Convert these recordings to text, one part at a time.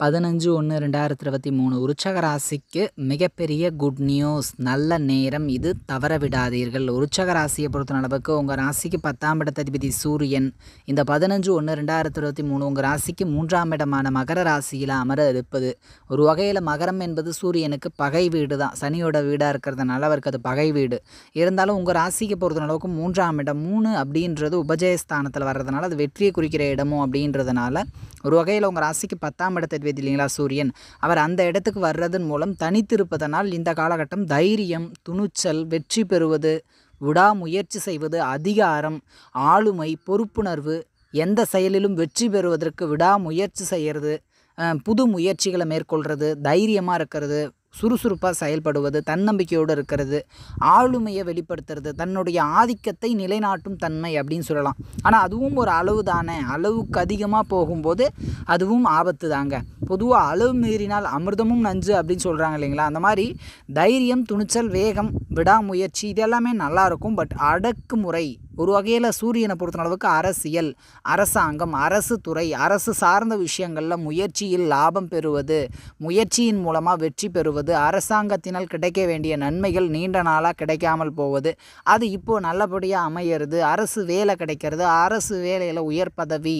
பதினஞ்சு ஒன்று ரெண்டாயிரத்தி இருபத்தி மூணு உற்சக ராசிக்கு மிகப்பெரிய குட் நியூஸ் நல்ல நேரம் இது தவற விடாதீர்கள் உருச்சக ராசியை பொறுத்த அளவுக்கு உங்கள் ராசிக்கு பத்தாம் இடத்ததிபதி சூரியன் இந்த பதினஞ்சு ஒன்று ரெண்டாயிரத்தி இருபத்தி மூணு உங்கள் ராசிக்கு மூன்றாம் இடமான மகர ராசியில் அமர இருப்பது ஒரு வகையில் மகரம் என்பது சூரியனுக்கு பகை வீடு தான் சனியோட வீடாக இருக்கிறதுனால அவருக்கு அது பகை வீடு இருந்தாலும் உங்கள் ராசிக்கு பொறுத்த அளவுக்கு மூன்றாம் இடம் மூணு அப்படின்றது உபஜயஸ்தானத்தில் வர்றதுனால அது வெற்றியை குறிக்கிற இடமும் அப்படின்றதுனால ஒரு வகையில் உங்கள் ராசிக்கு பத்தாம் இடத்தை தெரிவித்து இல்லைங்களா சூரியன் அவர் அந்த இடத்துக்கு வர்றதன் மூலம் தனித்திருப்பதனால் இந்த காலகட்டம் தைரியம் துணிச்சல் வெற்றி பெறுவது விடாமுயற்சி செய்வது அதிகாரம் ஆளுமை பொறுப்புணர்வு எந்த செயலிலும் வெற்றி பெறுவதற்கு விடாமுயற்சி செய்கிறது புது முயற்சிகளை மேற்கொள்கிறது தைரியமாக இருக்கிறது சுறுசுறுப்பாக செயல்படுவது தன்னம்பிக்கையோடு இருக்கிறது ஆளுமையை வெளிப்படுத்துறது தன்னுடைய ஆதிக்கத்தை நிலைநாட்டும் தன்மை அப்படின்னு சொல்லலாம் ஆனால் அதுவும் ஒரு அளவு தானே அளவுக்கு அதிகமாக போகும்போது அதுவும் ஆபத்து தாங்க பொதுவாக அளவு மீறினால் அமிர்தமும் நஞ்சு அப்படின்னு சொல்கிறாங்க இல்லைங்களா அந்த மாதிரி தைரியம் துணிச்சல் வேகம் விடாமுயற்சி இதெல்லாமே நல்லாயிருக்கும் பட் அடக்குமுறை ஒரு வகையில் சூரியனை பொறுத்த அளவுக்கு அரசியல் அரசாங்கம் அரசு துறை அரசு சார்ந்த விஷயங்களில் முயற்சியில் லாபம் பெறுவது முயற்சியின் மூலமாக வெற்றி பெறுவது அரசாங்கத்தினால் கிடைக்க வேண்டிய நன்மைகள் நீண்ட நாளாக கிடைக்காமல் போவது அது இப்போது நல்லபடியாக அமையிறது அரசு வேலை கிடைக்கிறது அரசு வேலையில் உயர் பதவி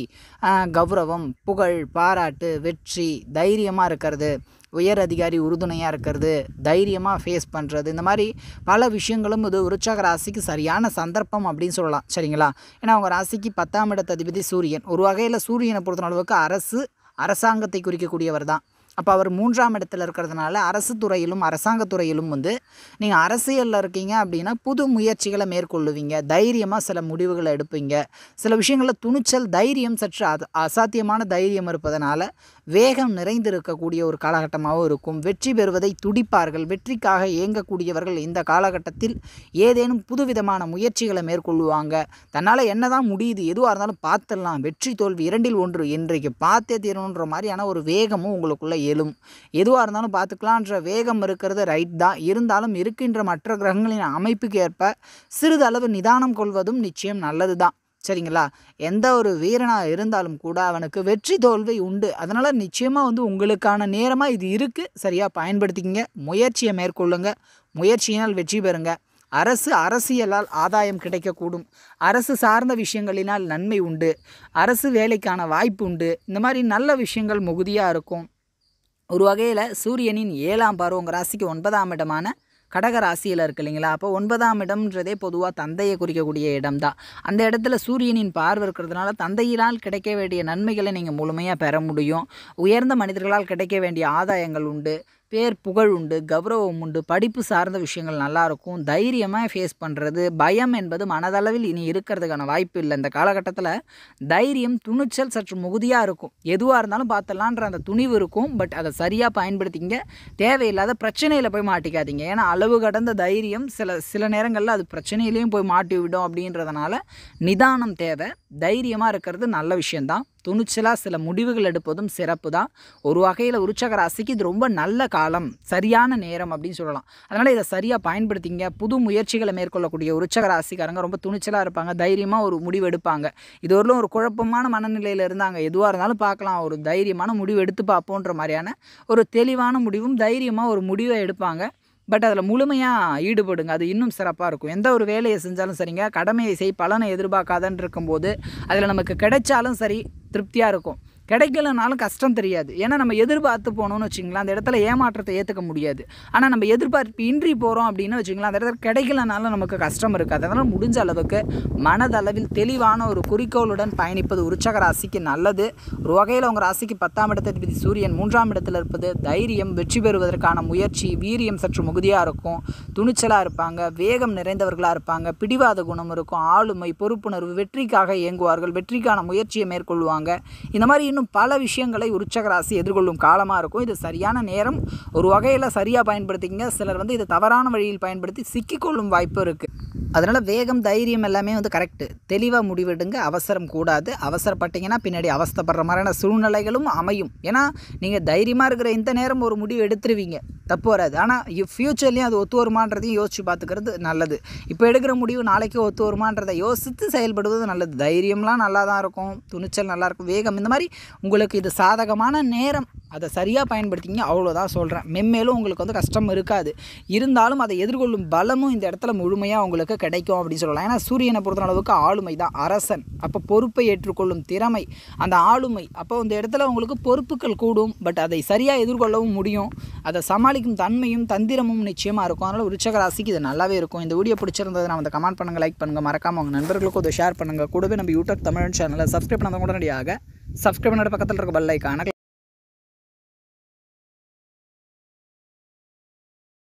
கௌரவம் புகழ் பாராட்டு வெற்றி தைரியமாக இருக்கிறது உயர் அதிகாரி உறுதுணையாக இருக்கிறது தைரியமாக ஃபேஸ் பண்ணுறது இந்த மாதிரி பல விஷயங்களும் இது உருச்சக ராசிக்கு சரியான சந்தர்ப்பம் அப்படின்னு சொல்லலாம் சரிங்களா ஏன்னா அவங்க ராசிக்கு பத்தாம் இடத்த அதிபதி சூரியன் ஒரு வகையில் சூரியனை பொறுத்த அளவுக்கு அரசு அரசாங்கத்தை குறிக்கக்கூடியவர் தான் அப்போ அவர் மூன்றாம் இடத்துல இருக்கிறதுனால அரசு துறையிலும் அரசாங்க துறையிலும் வந்து நீங்கள் அரசியலில் இருக்கீங்க அப்படின்னா புது முயற்சிகளை மேற்கொள்ளுவீங்க தைரியமாக சில முடிவுகளை எடுப்பீங்க சில விஷயங்களில் துணிச்சல் தைரியம் சற்று அது அசாத்தியமான தைரியம் இருப்பதனால வேகம் நிறைந்திருக்கக்கூடிய ஒரு காலகட்டமாகவும் இருக்கும் வெற்றி பெறுவதை துடிப்பார்கள் வெற்றிக்காக இயங்கக்கூடியவர்கள் இந்த காலகட்டத்தில் ஏதேனும் புதுவிதமான முயற்சிகளை மேற்கொள்ளுவாங்க தன்னால் என்னதான் முடியுது எதுவாக இருந்தாலும் பார்த்துடலாம் வெற்றி தோல்வி இரண்டில் ஒன்று இன்றைக்கு பார்த்தே தீரணுன்ற மாதிரியான ஒரு வேகமும் உங்களுக்குள்ளே எழும் எதுவாக இருந்தாலும் பார்த்துக்கலான்ற வேகம் இருக்கிறது ரைட் தான் இருந்தாலும் இருக்கின்ற மற்ற கிரகங்களின் அமைப்புக்கு ஏற்ப சிறிதளவு நிதானம் கொள்வதும் நிச்சயம் நல்லது தான் சரிங்களா எந்த ஒரு வீரனாக இருந்தாலும் கூட அவனுக்கு வெற்றி தோல்வி உண்டு அதனால் நிச்சயமாக வந்து உங்களுக்கான நேரமாக இது இருக்குது சரியாக பயன்படுத்திக்கிங்க முயற்சியை மேற்கொள்ளுங்க முயற்சியினால் வெற்றி பெறுங்க அரசு அரசியலால் ஆதாயம் கிடைக்கக்கூடும் அரசு சார்ந்த விஷயங்களினால் நன்மை உண்டு அரசு வேலைக்கான வாய்ப்பு உண்டு இந்த மாதிரி நல்ல விஷயங்கள் மிகுதியாக இருக்கும் ஒரு வகையில் சூரியனின் ஏழாம் பருவம் ராசிக்கு ஒன்பதாம் இடமான கடக ராசியில் இருக்குது இல்லைங்களா அப்போ ஒன்பதாம் இடம்ன்றதே பொதுவாக தந்தையை குறிக்கக்கூடிய இடம் தான் அந்த இடத்துல சூரியனின் பார்வை இருக்கிறதுனால தந்தையினால் கிடைக்க வேண்டிய நன்மைகளை நீங்கள் முழுமையாக பெற முடியும் உயர்ந்த மனிதர்களால் கிடைக்க வேண்டிய ஆதாயங்கள் உண்டு பேர் புகழ் உண்டு கௌரவம் உண்டு படிப்பு சார்ந்த விஷயங்கள் நல்லாயிருக்கும் தைரியமாக ஃபேஸ் பண்ணுறது பயம் என்பது மனதளவில் இனி இருக்கிறதுக்கான வாய்ப்பு இல்லை இந்த காலகட்டத்தில் தைரியம் துணிச்சல் சற்று மிகுதியாக இருக்கும் எதுவாக இருந்தாலும் பார்த்துலான்ற அந்த துணிவு இருக்கும் பட் அதை சரியாக பயன்படுத்திங்க தேவையில்லாத பிரச்சனையில் போய் மாட்டிக்காதீங்க ஏன்னா அளவு கடந்த தைரியம் சில சில நேரங்களில் அது பிரச்சனையிலையும் போய் மாட்டி விடும் அப்படின்றதுனால நிதானம் தேவை தைரியமாக இருக்கிறது நல்ல விஷயந்தான் துணிச்சலாக சில முடிவுகள் எடுப்பதும் சிறப்பு தான் ஒரு வகையில் உற்சக ராசிக்கு இது ரொம்ப நல்ல காலம் சரியான நேரம் அப்படின்னு சொல்லலாம் அதனால் இதை சரியாக பயன்படுத்திங்க புது முயற்சிகளை மேற்கொள்ளக்கூடிய உற்சக ராசிக்காரங்க ரொம்ப துணிச்சலாக இருப்பாங்க தைரியமாக ஒரு முடிவு எடுப்பாங்க இது வரலும் ஒரு குழப்பமான மனநிலையில் இருந்தாங்க எதுவாக இருந்தாலும் பார்க்கலாம் ஒரு தைரியமான முடிவு எடுத்து பார்ப்போன்ற மாதிரியான ஒரு தெளிவான முடிவும் தைரியமாக ஒரு முடிவை எடுப்பாங்க பட் அதில் முழுமையாக ஈடுபடுங்க அது இன்னும் சிறப்பாக இருக்கும் எந்த ஒரு வேலையை செஞ்சாலும் சரிங்க கடமையை செய் பலனை எதிர்பார்க்காதன்னு இருக்கும்போது அதில் நமக்கு கிடைச்சாலும் சரி திருப்தியாக இருக்கும் கிடைக்கலனாலும் கஷ்டம் தெரியாது ஏன்னா நம்ம எதிர்பார்த்து போனோம்னு வச்சுங்களேன் அந்த இடத்துல ஏமாற்றத்தை ஏற்றுக்க முடியாது ஆனால் நம்ம எதிர்பார்ப்பு இன்றி போகிறோம் அப்படின்னு வச்சுங்களேன் அந்த இடத்துல கிடைக்கலனாலும் நமக்கு கஷ்டம் இருக்காது அதனால் முடிஞ்ச அளவுக்கு மனதளவில் தெளிவான ஒரு குறிக்கோளுடன் பயணிப்பது உற்சக ராசிக்கு நல்லது ஒரு வகையில் உங்கள் ராசிக்கு பத்தாம் இடத்திற்கு சூரியன் மூன்றாம் இடத்தில் இருப்பது தைரியம் வெற்றி பெறுவதற்கான முயற்சி வீரியம் சற்று மிகுதியாக இருக்கும் துணிச்சலாக இருப்பாங்க வேகம் நிறைந்தவர்களாக இருப்பாங்க பிடிவாத குணம் இருக்கும் ஆளுமை பொறுப்புணர்வு வெற்றிக்காக இயங்குவார்கள் வெற்றிக்கான முயற்சியை மேற்கொள்வாங்க இந்த மாதிரி இன்னும் இன்னும் பல விஷயங்களை உற்சகராசி எதிர்கொள்ளும் காலமாக இருக்கும் இது சரியான நேரம் ஒரு வகையில் சரியாக பயன்படுத்திக்கிங்க சிலர் வந்து இதை தவறான வழியில் பயன்படுத்தி சிக்கிக்கொள்ளும் வாய்ப்பு இருக்குது அதனால் வேகம் தைரியம் எல்லாமே வந்து கரெக்டு தெளிவாக முடிவெடுங்க அவசரம் கூடாது அவசரப்பட்டீங்கன்னா பின்னாடி அவஸ்தப்படுற மாதிரியான சூழ்நிலைகளும் அமையும் ஏன்னா நீங்கள் தைரியமாக இருக்கிற இந்த நேரம் ஒரு முடிவு எடுத்துருவீங்க தப்பு வராது ஆனால் ஃப்யூச்சர்லேயும் அது ஒத்து வருமானதையும் யோசித்து பார்த்துக்கிறது நல்லது இப்போ எடுக்கிற முடிவு நாளைக்கு ஒத்து வருமானதை யோசித்து செயல்படுவது நல்லது தைரியம்லாம் நல்லா தான் இருக்கும் துணிச்சல் நல்லாயிருக்கும் வேகம் இந்த மாதிரி உங்களுக்கு இது சாதகமான நேரம் அதை சரியாக பயன்படுத்திங்க அவ்வளோதான் சொல்கிறேன் மென்மேலும் உங்களுக்கு வந்து கஷ்டம் இருக்காது இருந்தாலும் அதை எதிர்கொள்ளும் பலமும் இந்த இடத்துல முழுமையாக உங்களுக்கு கிடைக்கும் அப்படின்னு சொல்லலாம் ஏன்னா சூரியனை பொறுத்த அளவுக்கு ஆளுமை தான் அரசன் அப்போ பொறுப்பை ஏற்றுக்கொள்ளும் திறமை அந்த ஆளுமை அப்போ அந்த இடத்துல உங்களுக்கு பொறுப்புகள் கூடும் பட் அதை சரியாக எதிர்கொள்ளவும் முடியும் அதை சமாளிக்கும் தன்மையும் தந்திரமும் நிச்சயமாக இருக்கும் அதனால் உச்சக ராசிக்கு இது நல்லாவே இருக்கும் இந்த வீடியோ பிடிச்சிருந்தது நான் அந்த கமெண்ட் பண்ணுங்கள் லைக் பண்ணுங்கள் மறக்காமல் உங்கள் நண்பர்களுக்கும் அதை ஷேர் பண்ணுங்கள் கூடவே நம்ம யூடியூப் தமிழ் சேனலில் சப்ஸ்கிரைப் பண்ணுறது உடனடியாக சப்ஸ்கிரைப் பண்ணுற பக்கத்தில் இருக்க பல்லைக்கான